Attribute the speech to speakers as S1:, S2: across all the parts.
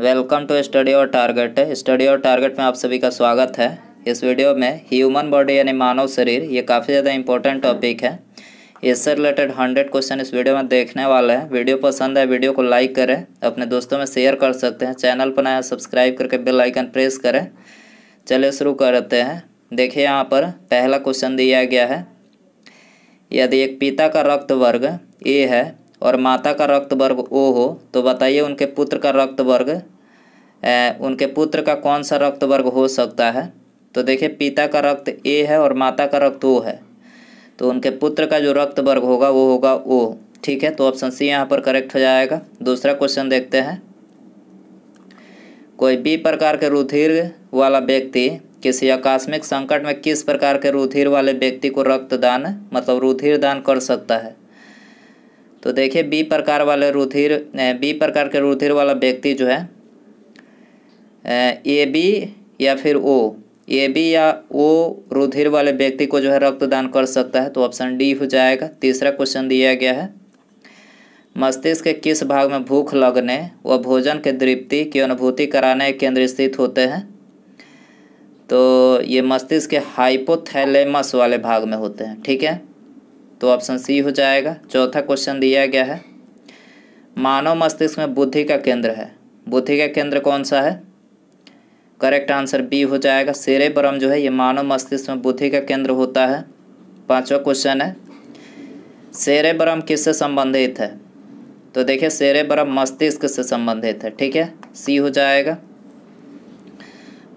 S1: welcome to study और target study और target में आप सभी का स्वागत है इस वीडियो में ह्यूमन बॉडी यानी मानव शरीर ये काफ़ी ज़्यादा इंपॉर्टेंट टॉपिक है इससे रिलेटेड हंड्रेड क्वेश्चन इस वीडियो में देखने वाला है वीडियो पसंद है वीडियो को लाइक करें अपने दोस्तों में शेयर कर सकते हैं चैनल पर नया सब्सक्राइब करके बेल आइकन प्रेस करें चलिए शुरू करते हैं देखिए यहाँ पर पहला क्वेश्चन दिया गया है यदि एक पिता का रक्त वर्ग ए है और माता का रक्त वर्ग ओ हो तो बताइए उनके पुत्र का रक्त वर्ग उनके पुत्र का कौन सा रक्त वर्ग हो सकता है तो देखिए पिता का रक्त ए है और माता का रक्त ओ है तो उनके पुत्र का जो रक्त वर्ग होगा वो होगा ओ ठीक है तो ऑप्शन सी यहाँ पर करेक्ट हो जाएगा दूसरा क्वेश्चन देखते हैं कोई बी प्रकार के रुधिर वाला व्यक्ति किसी आकस्मिक संकट में किस प्रकार के रुधिर वाले व्यक्ति को रक्तदान मतलब रुधिर दान कर सकता है तो देखिए बी प्रकार वाले रुधिर बी प्रकार के रुधिर वाला व्यक्ति जो है ए बी या फिर ओ ए बी या ओ रुधिर वाले व्यक्ति को जो है रक्तदान कर सकता है तो ऑप्शन डी हो जाएगा तीसरा क्वेश्चन दिया गया है मस्तिष्क के किस भाग में भूख लगने व भोजन के तृप्ति की अनुभूति कराने केंद्र स्थित होते हैं तो ये मस्तिष्क के हाइपोथैलेमस वाले भाग में होते हैं ठीक है तो ऑप्शन सी हो जाएगा चौथा क्वेश्चन दिया गया है मानव मस्तिष्क में बुद्धि का केंद्र है बुद्धि का केंद्र कौन सा है करेक्ट आंसर बी हो जाएगा सेरे बरम जो है ये मानव मस्तिष्क में बुद्धि का केंद्र होता है पांचवा क्वेश्चन है सेरे बरम किससे संबंधित है तो देखिए सेरे बरम मस्तिष्क से संबंधित है ठीक है सी हो जाएगा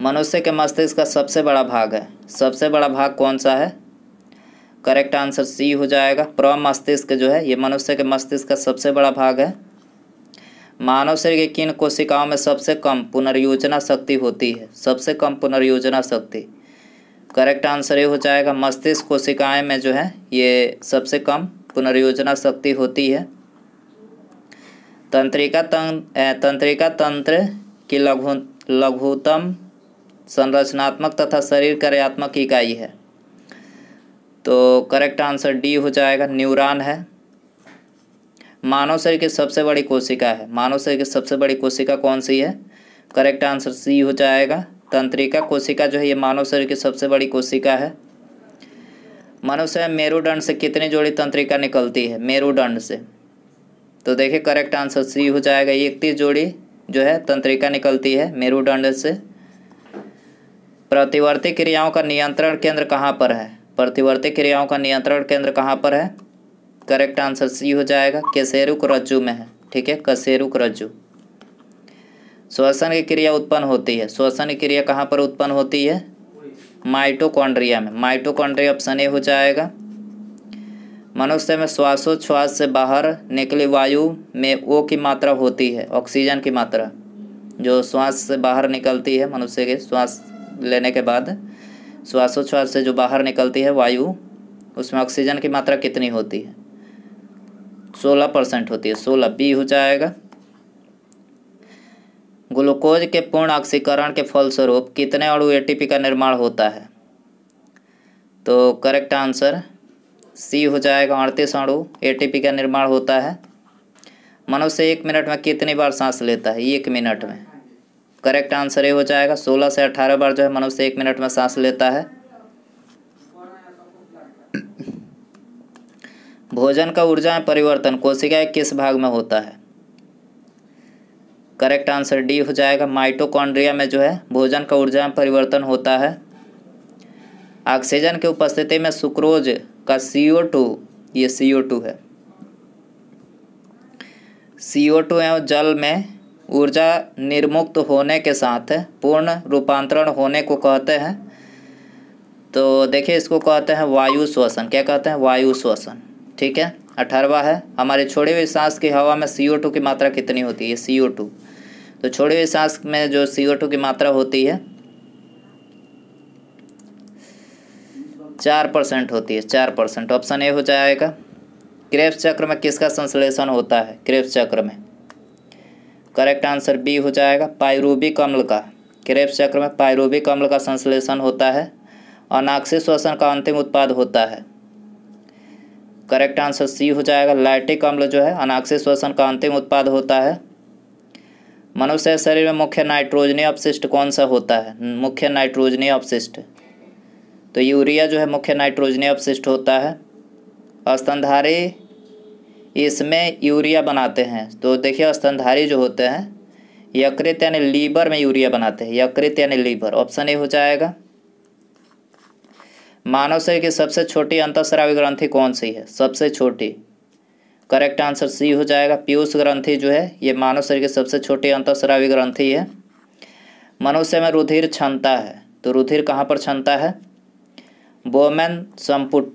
S1: मनुष्य के मस्तिष्क का सबसे बड़ा भाग है सबसे बड़ा भाग कौन सा है करेक्ट आंसर सी हो जाएगा प्रमस्तिष्क जो है ये मनुष्य के मस्तिष्क का सबसे बड़ा भाग है मानव शरीर की किन कोशिकाओं में सबसे कम पुनर्योजना शक्ति होती है सबसे कम पुनर्योजना शक्ति करेक्ट आंसर ये हो जाएगा मस्तिष्क कोशिकाएं में जो है ये सबसे कम पुनर्योजना शक्ति होती है तंत्रिका तंत्र तंत्रिका तंत्र की लघु लघुतम संरचनात्मक तथा शरीर कार्यात्मक इकाई है तो करेक्ट आंसर डी हो जाएगा न्यूरॉन है मानव शरीर की सबसे बड़ी कोशिका है मानव शरीर की सबसे बड़ी कोशिका कौन सी है करेक्ट आंसर सी हो जाएगा तंत्रिका कोशिका जो है ये मानव शरीर की सबसे बड़ी कोशिका है मनुष्य मेरुदंड से कितनी जोड़ी तंत्रिका निकलती है मेरुदंड से तो देखिए करेक्ट आंसर सी हो जाएगा इकतीस जोड़ी जो है तंत्रिका निकलती है मेरुदंड से प्रतिवर्ती क्रियाओं का नियंत्रण केंद्र कहाँ पर है प्रतिवर्ती क्रियाओं का नियंत्रण केंद्र कहाँ पर है करेक्ट आंसर सी हो जाएगा कसेरुक रज्जु में है ठीक है कसेरुक रज्जु श्वसन की क्रिया उत्पन्न होती है श्वसन की क्रिया कहाँ पर उत्पन्न होती है माइटोकॉन्ड्रिया में माइटोकॉन्ड्रिया ऑप्शन ए हो जाएगा मनुष्य में श्वासोच्छ्वास से बाहर निकली वायु में ओ की मात्रा होती है ऑक्सीजन की मात्रा जो श्वास से बाहर निकलती है मनुष्य के श्वास लेने के बाद श्वासोच्छ्वास से जो बाहर निकलती है वायु उसमें ऑक्सीजन की मात्रा कितनी होती है सोलह परसेंट होती है सोलह बी हो जाएगा ग्लूकोज के पूर्ण ऑक्सीकरण के फलस्वरूप कितने अणु एटीपी का निर्माण होता है तो करेक्ट आंसर सी हो जाएगा अड़तीस अणु एटीपी का निर्माण होता है मनुष्य एक मिनट में कितनी बार सांस लेता है एक मिनट में करेक्ट आंसर ये हो जाएगा सोलह से अठारह बार जो है मनुष्य एक मिनट में सांस लेता है भोजन का ऊर्जा में परिवर्तन कोशिका किस भाग में होता है करेक्ट आंसर डी हो जाएगा माइटोकॉन्ड्रिया में जो है भोजन का ऊर्जा में परिवर्तन होता है ऑक्सीजन की उपस्थिति में सुक्रोज का सीओ टू ये सीओ टू है सीओ टू एवं जल में ऊर्जा निर्मुक्त होने के साथ पूर्ण रूपांतरण होने को कहते हैं तो देखिए इसको कहते हैं वायु श्वसन क्या कहते हैं वायु श्वसन ठीक है अठारवा है हमारे छोड़े हुई सांस की हवा में सी की मात्रा कितनी होती है सी तो छोड़े हुई सांस में जो सी की मात्रा होती है चार परसेंट होती है चार परसेंट ऑप्शन ए हो जाएगा क्रेप्स चक्र में किसका संश्लेषण होता है क्रेप्स चक्र में करेक्ट आंसर बी हो जाएगा पायरूबिक अम्ल का क्रेप चक्र में पायरूबिक अम्ल का संश्लेषण होता है अनाक्सी श्वसन का अंतिम उत्पाद होता है करेक्ट आंसर सी हो जाएगा लाइटिक अम्ल जो है अनाक्षी श्वसन का अंतिम उत्पाद होता है मनुष्य शरीर में मुख्य नाइट्रोजनी अपशिष्ट कौन सा होता है मुख्य नाइट्रोजनी अपशिष्ट तो यूरिया जो है मुख्य नाइट्रोजनी अपशिष्ट होता है स्तनधारी इसमें यूरिया बनाते हैं तो देखिए स्तनधारी जो होते हैं यकृत यानी लीवर में यूरिया बनाते हैं यकृत यानी लीवर ऑप्शन ए हो जाएगा मानव शरीर की सबसे छोटी अंतस्रावी ग्रंथि कौन सी है सबसे छोटी करेक्ट आंसर सी हो जाएगा पीयूष ग्रंथि जो है ये मानव शरीर की सबसे छोटी अंतस्रावी ग्रंथि है मनुष्य में रुधिर क्षमता है तो रुधिर कहाँ पर क्षमता है बोमेन संपुट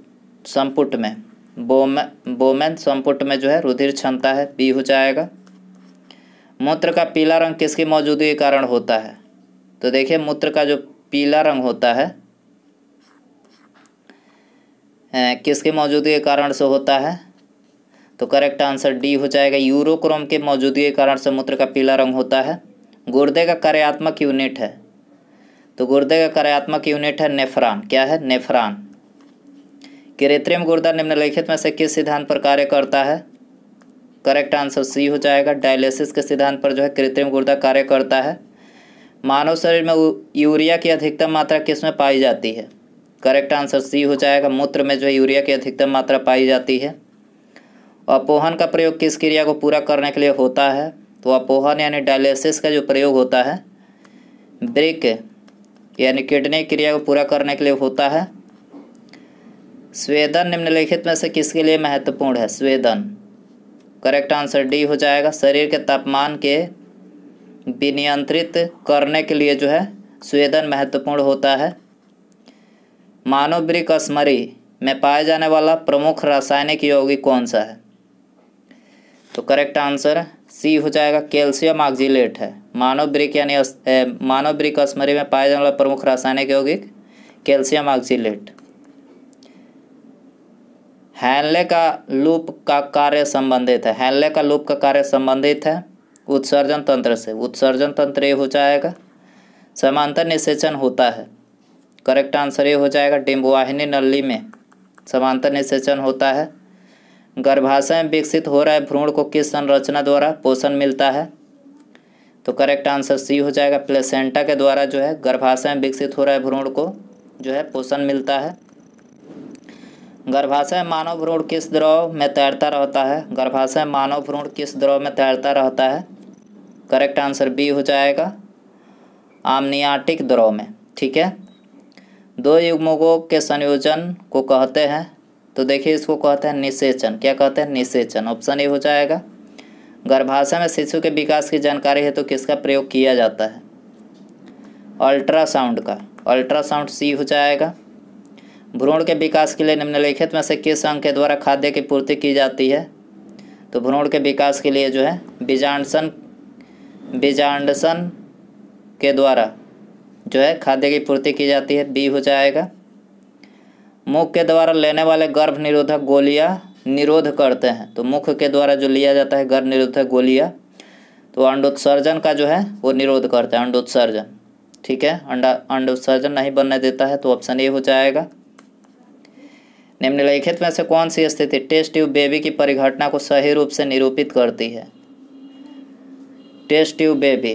S1: संपुट में बोमेन संपुट में जो है रुधिर क्षमता है बी हो जाएगा मूत्र का पीला रंग किसकी मौजूदगी के कारण होता है तो देखिए मूत्र का जो पीला रंग होता है किसके मौजूदगी के कारण से होता है तो करेक्ट आंसर डी हो जाएगा यूरोक्रोम के मौजूदगी के कारण से मूत्र का पीला रंग होता है गुर्दे का कार्यात्मक यूनिट है तो गुर्दे का कार्यात्मक यूनिट है नेफ्रान क्या है नेफ्रान कृत्रिम गुर्दा निम्नलिखित में से किस सिद्धांत पर कार्य करता है करेक्ट आंसर सी हो जाएगा डायलिसिस के सिद्धांत पर जो है कृत्रिम गुर्दा कार्य करता है मानव शरीर में यूरिया की अधिकतम मात्रा किस में पाई जाती है करेक्ट आंसर सी हो जाएगा मूत्र में जो है यूरिया की अधिकतम मात्रा पाई जाती है अपोहन का प्रयोग किस क्रिया को पूरा करने के लिए होता है तो अपोहन यानी डायलिसिस का जो प्रयोग होता है ब्रिक यानी किडनी क्रिया को पूरा करने के लिए होता है स्वेदन निम्नलिखित में से किसके लिए महत्वपूर्ण है स्वेदन करेक्ट आंसर डी हो जाएगा शरीर के तापमान के विनियंत्रित करने के लिए जो है स्वेदन महत्वपूर्ण होता है मानव स्मरी में पाया जाने वाला प्रमुख रासायनिक यौगिक कौन सा है तो करेक्ट आंसर सी हो जाएगा कैल्शियम ऑक्जिलेट है मानव ब्रिक यानी मानव स्मरी में पाया जाने वाला प्रमुख रासायनिक यौगिक कैल्शियम ऑक्जिलेट हैनले का लूप का कार्य संबंधित है हैनले का लूप का कार्य संबंधित है उत्सर्जन तंत्र से उत्सर्जन तंत्र ये हो जाएगा समांतर निषेचन होता है करेक्ट आंसर ये हो जाएगा डिम्बवाहिनी नली में समांतर निषेचन होता है गर्भाशय विकसित हो रहा है भ्रूण को किस संरचना द्वारा पोषण मिलता है तो करेक्ट आंसर सी हो जाएगा प्लेसेंटा के द्वारा जो है गर्भाशय विकसित हो रहा है भ्रूण को जो है पोषण मिलता है गर्भाशय मानव भ्रूण किस द्रव में तैरता रहता है गर्भाशय मानव भ्रूण किस द्रव में तैरता रहता है करेक्ट आंसर बी हो जाएगा आमनियाटिक द्रव में ठीक है दो युग्मों के संयोजन को कहते हैं तो देखिए इसको कहते हैं निषेचन क्या कहते हैं निषेचन ऑप्शन ए हो जाएगा गर्भाशय में शिशु के विकास की जानकारी है तो किसका प्रयोग किया जाता है अल्ट्रासाउंड का अल्ट्रासाउंड सी हो जाएगा भ्रूण के विकास के लिए निम्नलिखित में से किस अंग के द्वारा खाद्य की पूर्ति की जाती है तो भ्रूण के विकास के लिए जो है बीजांडसन बीजांडसन के द्वारा जो है खाद्य की पूर्ति की जाती है बी हो जाएगा मुख के द्वारा लेने वाले गर्भ निरोधक गोलियां निरोध करते हैं तो मुख के द्वारा जो लिया जाता है गर्भ निरोधक गोलियां तो अंडोत्सर्जन का जो है वो निरोध करते हैं अंडोत्सर्जन ठीक है अंडा अंडोत्सर्जन नहीं बनने देता है तो ऑप्शन ए हो जाएगा निम्नलिखित में से कौन सी स्थिति टेस्ट ट्यूब बेबी की परिघटना को सही रूप से निरूपित करती है टेस्ट ट्यूब बेबी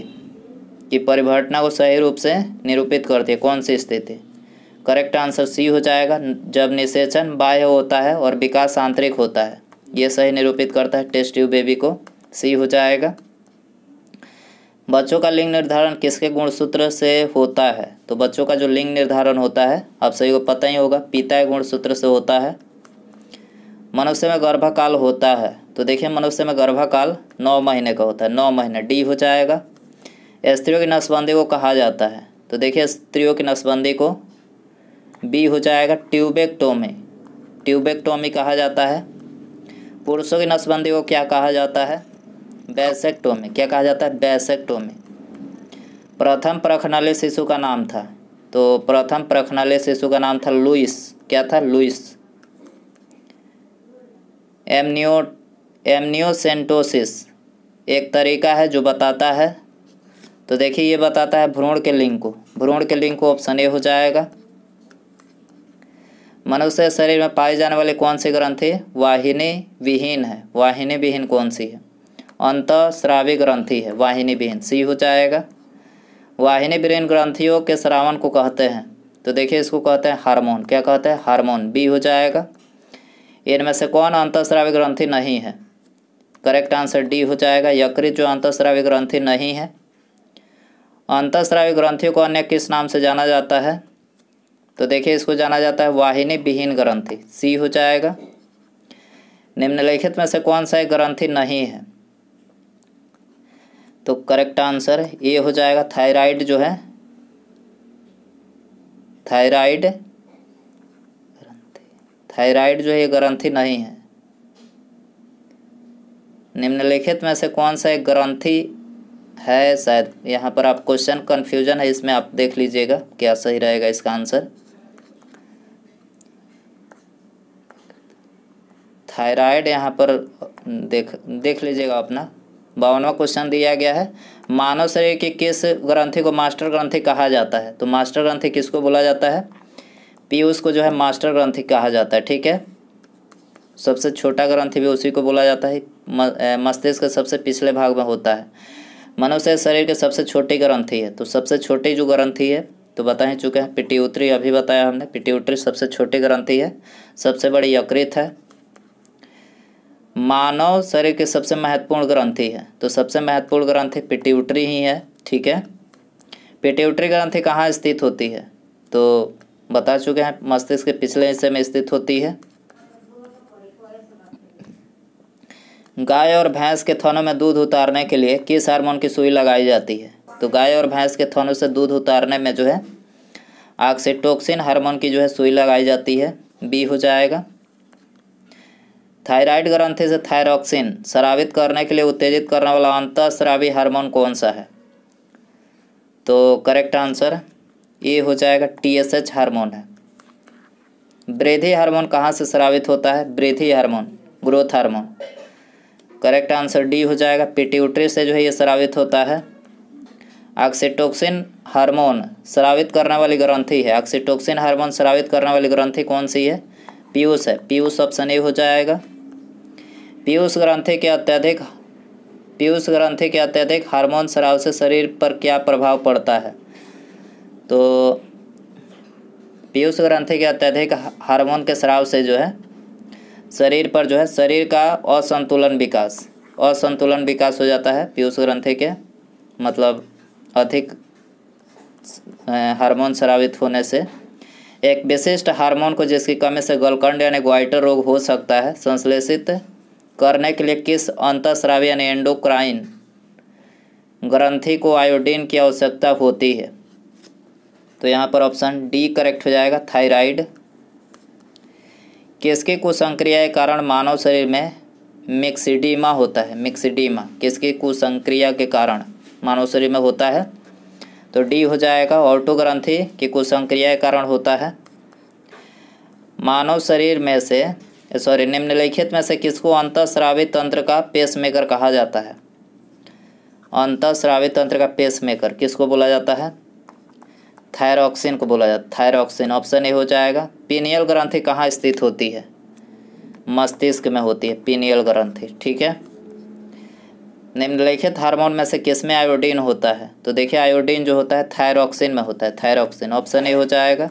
S1: की परिघटना को सही रूप से निरूपित करती है कौन सी स्थिति करेक्ट आंसर सी हो जाएगा जब निषेचन बाह्य होता है और विकास आंतरिक होता है ये सही निरूपित करता है टेस्ट ट्यूब बेबी को सी हो जाएगा बच्चों का लिंग निर्धारण किसके गुणसूत्र से होता है तो बच्चों का जो लिंग निर्धारण होता है आप सभी को पता ही होगा पिता के गुणसूत्र से होता है मनुष्य में गर्भाकाल होता है तो देखिए मनुष्य में गर्भाकाल नौ महीने का होता है नौ महीने डी हो जाएगा स्त्रियों की नसबंदी को कहा जाता है तो देखिए स्त्रियों की नसबंदी को बी हो जाएगा ट्यूबेक्टोमी ट्यूबेक्टोमी कहा जाता है पुरुषों की नसबंदी को क्या कहा जाता है बैसेक्टोमी क्या कहा जाता है बैसेक्टोमी प्रथम प्रखनले शिशु का नाम था तो प्रथम प्रखनले शिशु का नाम था लुइस क्या था लुइस एमनियो एमनियोसेंटोसिस एक तरीका है जो बताता है तो देखिए ये बताता है भ्रूण के लिंग को भ्रूण के लिंग को ऑप्शन ए हो जाएगा मनुष्य शरीर में पाए जाने वाले कौन से ग्रंथि वाहिनी विहीन है वाहिनी विहीन कौन सी है अंत श्रावी ग्रंथि है वाहिनी विहीन सी हो जाएगा वाहिनी विहीन ग्रंथियों के श्रावण को कहते हैं तो देखिए इसको कहते हैं हार्मोन क्या कहते हैं हार्मोन बी हो जाएगा इनमें से कौन श्रावी ग्रंथि नहीं है करेक्ट आंसर डी हो जाएगा यकृत जो श्रावी ग्रंथि नहीं है अंतस्रावी ग्रंथियों को अन्य किस नाम से जाना जाता है तो देखिए इसको जाना जाता है वाहिनी विहीन ग्रंथि सी हो जाएगा निम्नलिखित में से कौन सा ग्रंथि नहीं है तो करेक्ट आंसर ए हो जाएगा थायराइड जो है थायराइड थायराइड जो है ग्रंथि नहीं है निम्नलिखित में से कौन सा एक ग्रंथि है शायद यहाँ पर आप क्वेश्चन कन्फ्यूजन है इसमें आप देख लीजिएगा क्या सही रहेगा इसका आंसर थायराइड यहाँ पर देख देख लीजिएगा अपना बावनवा क्वेश्चन दिया गया है मानव शरीर के किस ग्रंथि को मास्टर ग्रंथि कहा जाता है तो मास्टर ग्रंथि किसको बोला जाता है पीयूष को जो है मास्टर ग्रंथि कहा जाता है ठीक है सबसे छोटा ग्रंथि भी उसी को बोला जाता है मस्तिष्क के सबसे पिछले भाग में होता है मनुष्य शरीर के सबसे छोटी ग्रंथि है तो सबसे छोटी जो ग्रंथि है तो बता ही चुके हैं पिटी उत्तरी अभी बताया हमने पिटी उत्तरी सबसे छोटी ग्रंथि है सबसे बड़ी यकृत है मानव शरीर के सबसे महत्वपूर्ण ग्रंथि है तो सबसे महत्वपूर्ण ग्रंथि पिट्यूटरी ही है ठीक है पिट्यूटरी ग्रंथि कहाँ स्थित होती है तो बता चुके हैं मस्तिष्क के पिछले हिस्से में स्थित होती है गाय और भैंस के थनों में दूध उतारने के लिए किस हार्मोन की सुई लगाई जाती है तो गाय और भैंस के थनों से दूध उतारने में जो है ऑक्सीटोक्सिन हार्मोन की जो है सुई लगाई जाती है बी हो जाएगा थायराइड ग्रंथि से थायरोक्सिन स्रावित करने के लिए उत्तेजित करने वाला अंत श्रावी हार्मोन कौन सा है तो करेक्ट आंसर ये हो जाएगा टी एस एच हारमोन है वृद्धि हार्मोन कहाँ से स्रावित होता है वृद्धि hormone growth hormone correct answer D हो जाएगा पिट्यूटरी से जो है ये स्रावित होता है ऑक्सीटोक्सिन हार्मोन स्रावित करने वाली ग्रंथि है ऑक्सीटोक्सिन हार्मोन स्रावित करने वाली ग्रंथि कौन सी है पीयूष है पीयूष ऑप्शन ए हो जाएगा पीयूष ग्रंथि के अत्यधिक पीयूष ग्रंथि के अत्यधिक हार्मोन शराब से शरीर पर क्या प्रभाव पड़ता है तो पीयूष ग्रंथि के अत्यधिक हार्मोन के शराब से जो है शरीर पर जो है शरीर का असंतुलन विकास असंतुलन विकास हो जाता है पीयूष ग्रंथि के मतलब अधिक हार्मोन शराबित होने से एक विशिष्ट हार्मोन को जिसकी कमी से गलकंड यानी ग्वाइटर रोग हो सकता है संश्लेषित करने के लिए किस अंतस्रावी यानी एंडोक्राइन ग्रंथि को आयोडीन की आवश्यकता होती है तो यहाँ पर ऑप्शन डी करेक्ट हो जाएगा थायराइड किसकी कुसंक्रिया के कारण मानव शरीर में मिक्सिडीमा होता है मिक्सिडीमा किसकी कुसंक्रिया के कारण मानव शरीर में होता है तो डी हो जाएगा ऑटो ग्रंथी की कुसंक्रिया के कारण होता है मानव शरीर में से सॉरी निम्नलिखित में से किसको अंतःस्रावी तंत्र का पेसमेकर कहा जाता है अंतःस्रावी तंत्र का पेसमेकर किसको बोला जाता है थायरॉक्सिन को बोला जाता है थायरॉक्सिन ऑप्शन ए हो जाएगा पीनियल ग्रंथि कहाँ स्थित होती है मस्तिष्क में होती है पीनियल ग्रंथि ठीक है निम्नलिखित हार्मोन में से किस में आयोडीन होता है तो देखिए आयोडीन जो होता है थायरोक्सिन में होता है थायरॉक्सिन ऑप्शन ए हो जाएगा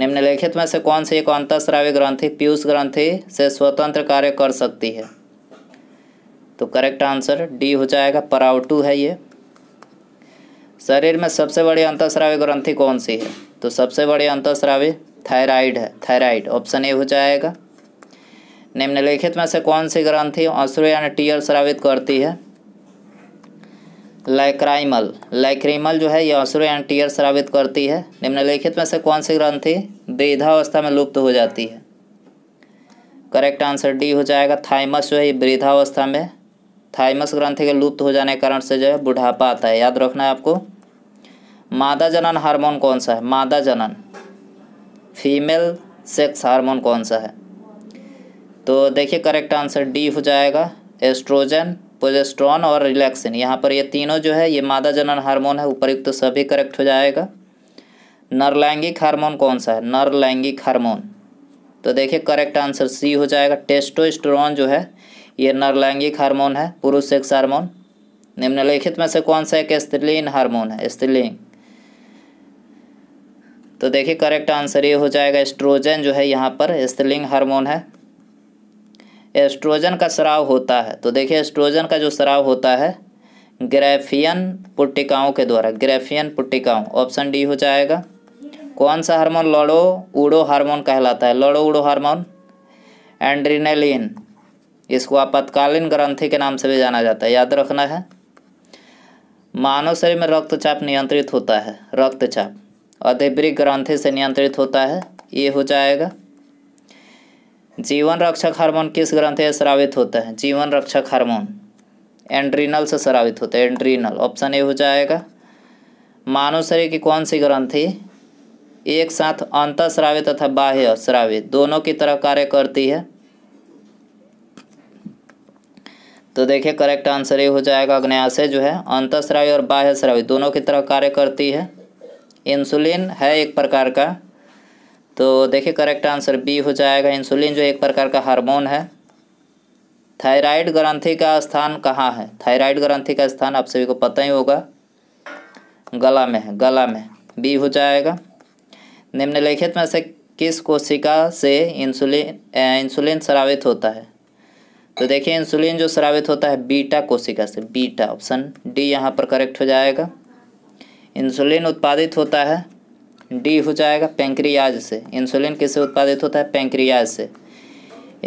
S1: निम्नलिखित में से कौन सी एक अंतस्रावी ग्रंथि पीयूष ग्रंथि से स्वतंत्र कार्य कर सकती है तो करेक्ट आंसर डी हो जाएगा पराउटू है ये शरीर में सबसे बड़ी अंतस्रावी ग्रंथि कौन सी है तो सबसे बड़ी अंतस्रावी थायराइड है थायराइड ऑप्शन ए हो जाएगा निम्नलिखित में से कौन सी ग्रंथि अश्रु यानी टीयर स्रावित करती है लाइक्राइमल लाइक्रीमल जो है ये आंसू एंड टीयर श्रावित करती है निम्नलिखित में से कौन सी ग्रंथि वृद्धावस्था में लुप्त हो जाती है करेक्ट आंसर डी हो जाएगा थाइमस जो है ये वृद्धावस्था में थाइमस ग्रंथि के लुप्त हो जाने के कारण से जो है बुढ़ापा आता है याद रखना है आपको मादा जनन हार्मोन कौन सा है मादा जनन फीमेल सेक्स हार्मोन कौन सा है तो देखिए करेक्ट आंसर डी हो जाएगा एस्ट्रोजन प्रोजेस्ट्रॉन और रिलैक्सिन यहाँ पर ये तीनों जो है ये मादा जनन हार्मोन है उपरयुक्त तो सभी करेक्ट हो जाएगा नरलैंगिक हार्मोन कौन सा है नरलैंगिक हार्मोन तो देखिए करेक्ट आंसर सी हो जाएगा टेस्टोस्टेरोन जो है ये नरलैंगिक हार्मोन है पुरुष सेक्स हार्मोन निम्नलिखित में से कौन सा एक स्त्रीलिंग हार्मोन है स्त्रीलिंग तो देखिए करेक्ट आंसर ये हो जाएगा एस्ट्रोजन जो है यहाँ पर स्त्रीलिंग हार्मोन है एस्ट्रोजन का स्राव होता है तो देखिए एस्ट्रोजन का जो स्राव होता है ग्रेफियन पुट्टिकाओं के द्वारा ग्रेफियन पुट्टिकाओं ऑप्शन डी हो जाएगा कौन सा हार्मोन लड़ो उड़ो हार्मोन कहलाता है लड़ो उड़ो हार्मोन एंड्रीनेलिन इसको आपातकालीन ग्रंथि के नाम से भी जाना जाता है याद रखना है मानव शरीर में रक्तचाप नियंत्रित होता है रक्तचाप अधिवृक ग्रंथि से नियंत्रित होता है ये हो जाएगा जीवन रक्षक हार्मोन किस ग्रंथ से स्रावित होता है जीवन रक्षक हार्मोन एंड्रीनल से स्रावित होता है एंड्रीनल ऑप्शन ए हो जाएगा मानव शरीर की कौन सी ग्रंथि एक साथ अंत स्रावित तथा बाह्य स्रावित दोनों की तरह कार्य करती है तो देखिए करेक्ट आंसर ये हो जाएगा अग्नयाशय जो है अंत अंतस्रावी और बाह्य स्रावी दोनों की तरह कार्य करती है इंसुलिन है एक प्रकार का तो देखिए करेक्ट आंसर बी हो जाएगा इंसुलिन जो एक प्रकार का हार्मोन है थायराइड ग्रंथि का स्थान कहाँ है थायराइड ग्रंथि का स्थान आप सभी को पता ही होगा गला में है गला में बी हो जाएगा निम्नलिखित में से किस कोशिका से इंसुलिन इंसुलिन स्रावित होता है तो देखिए इंसुलिन जो स्रावित होता है बीटा कोशिका से बीटा ऑप्शन डी यहाँ पर करेक्ट हो जाएगा इंसुलिन उत्पादित होता है डी हो जाएगा पेंक्रियाज से इंसुलिन किससे उत्पादित होता है पेंक्रियाज से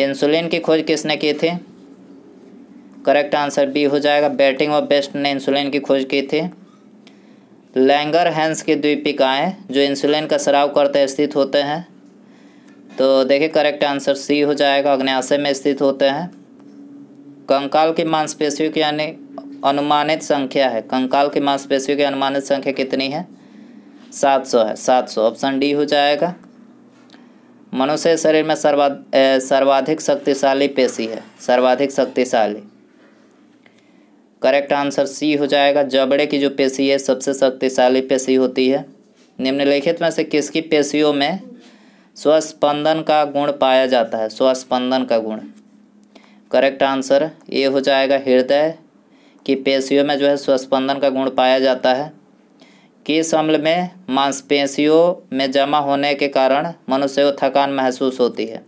S1: इंसुलिन की खोज किसने की थी करेक्ट आंसर बी हो जाएगा बैटिंग और बेस्ट ने इंसुलिन की खोज की थी लैंगर हैंस की द्वीपिकाएँ जो इंसुलिन का स्राव करते स्थित होते हैं तो देखिए करेक्ट आंसर सी हो जाएगा अग्नाशय में स्थित होते हैं कंकाल की मांसपेशियों की यानी अनुमानित संख्या है कंकाल की मांसपेशियों की अनुमानित संख्या कितनी है सात सौ है सात सौ ऑप्शन डी हो जाएगा मनुष्य शरीर में सर्वा सर्वाधिक शक्तिशाली पेशी है सर्वाधिक शक्तिशाली करेक्ट आंसर सी हो जाएगा जबड़े की जो पेशी है सबसे शक्तिशाली पेशी होती है निम्नलिखित में से किसकी पेशियों में स्वस्पंदन का गुण पाया जाता है स्वस्पंदन का गुण करेक्ट आंसर ए हो जाएगा हृदय की पेशियों में जो है स्वस्पंदन का गुण पाया जाता है किस अम्ल में मांसपेशियों में जमा होने के कारण मनुष्य को थकान महसूस होती है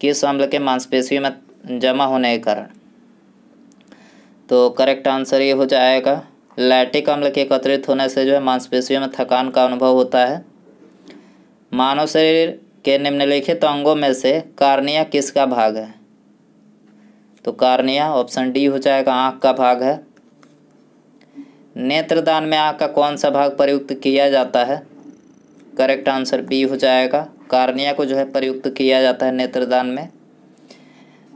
S1: किस अम्ल के मांसपेशियों में जमा होने के कारण तो करेक्ट आंसर ये हो जाएगा लैटिक अम्ल के एकत्रित होने से जो है मांसपेशियों में थकान का अनुभव होता है मानव शरीर के निम्नलिखित अंगों में से कार्निया किसका भाग है तो कार्निया ऑप्शन डी हो जाएगा आँख का भाग है नेत्रदान में आँख का कौन सा भाग प्रयुक्त किया जाता है करेक्ट आंसर बी हो जाएगा कार्निया को जो है प्रयुक्त किया जाता है नेत्रदान में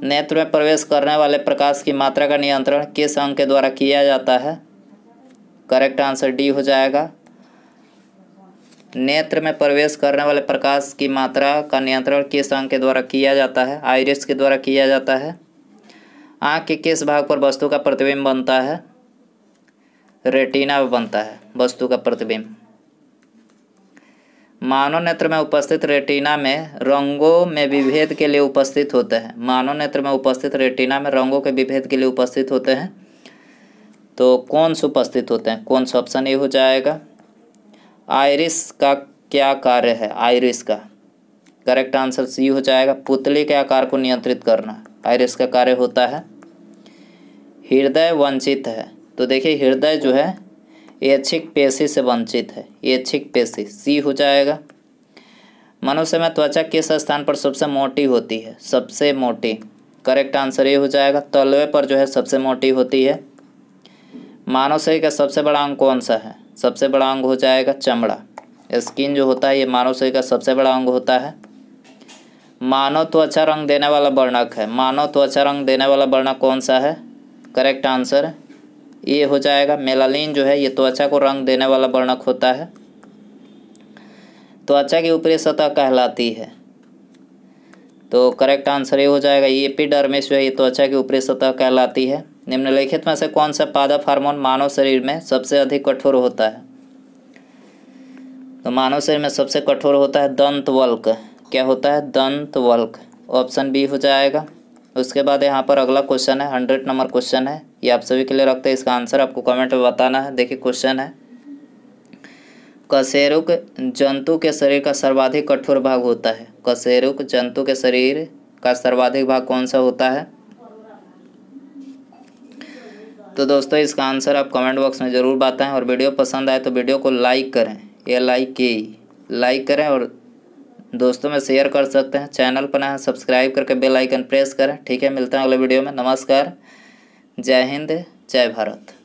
S1: नेत्र में प्रवेश करने वाले प्रकाश की मात्रा का नियंत्रण किस अंग के द्वारा किया जाता है करेक्ट आंसर डी हो जाएगा नेत्र में प्रवेश करने वाले प्रकाश की मात्रा का नियंत्रण किस अंग के द्वारा किया जाता है आयरिस के द्वारा किया जाता है आँख के किस भाग पर वस्तु का प्रतिबिंब बनता है रेटिना में बनता है वस्तु का प्रतिबिंब मानव नेत्र में उपस्थित रेटिना में रंगों में विभेद के लिए उपस्थित होते हैं मानव नेत्र में उपस्थित रेटिना में रंगों के विभेद के लिए उपस्थित होते हैं तो कौन से उपस्थित होते हैं कौन सा ऑप्शन ये हो जाएगा आयरिस का क्या कार्य है आयरिस का करेक्ट आंसर सी हो जाएगा पुतली के आकार को नियंत्रित करना आयरिस का कार्य होता है हृदय वंचित है तो देखिए हृदय जो है ऐच्छिक पेशी से वंचित है ऐच्छिक पेशी सी हो जाएगा मनुष्य में त्वचा किस स्थान पर सबसे मोटी होती है सबसे मोटी करेक्ट आंसर ये हो जाएगा तलवे पर जो है सबसे मोटी होती है मानव शरीर का सबसे बड़ा अंग कौन सा है सबसे बड़ा अंग हो जाएगा चमड़ा स्किन जो होता है ये मानव शरीर का सबसे बड़ा अंग होता है मानव त्वचा रंग देने वाला वर्णक है मानव त्वचा रंग देने वाला वर्णक कौन सा है करेक्ट आंसर ये हो जाएगा मेलालिन जो है ये त्वचा को रंग देने वाला वर्णक होता है त्वचा की ऊपरी सतह कहलाती है तो करेक्ट आंसर ये हो जाएगा ये एपिडर्मिस जो है ये त्वचा की ऊपरी सतह कहलाती है निम्नलिखित में से कौन सा पादप हार्मोन मानव शरीर में सबसे अधिक कठोर होता है तो मानव शरीर में सबसे कठोर होता है दंत वल्क क्या होता है दंत वल्क ऑप्शन बी हो जाएगा उसके बाद यहाँ पर अगला क्वेश्चन है हंड्रेड नंबर क्वेश्चन है ये आप सभी के लिए रखते हैं इसका आंसर आपको कमेंट में बताना है देखिए क्वेश्चन है कशेरुक जंतु के शरीर का सर्वाधिक कठोर भाग होता है कशेरुक जंतु के शरीर का सर्वाधिक भाग कौन सा होता है तो दोस्तों इसका आंसर आप कमेंट बॉक्स में ज़रूर बताएं और वीडियो पसंद आए तो वीडियो को लाइक करें एल लाइक के लाइक करें और दोस्तों में शेयर कर सकते हैं चैनल पर ना सब्सक्राइब करके बेल आइकन प्रेस करें ठीक है मिलते हैं अगले वीडियो में नमस्कार जय हिंद जय भारत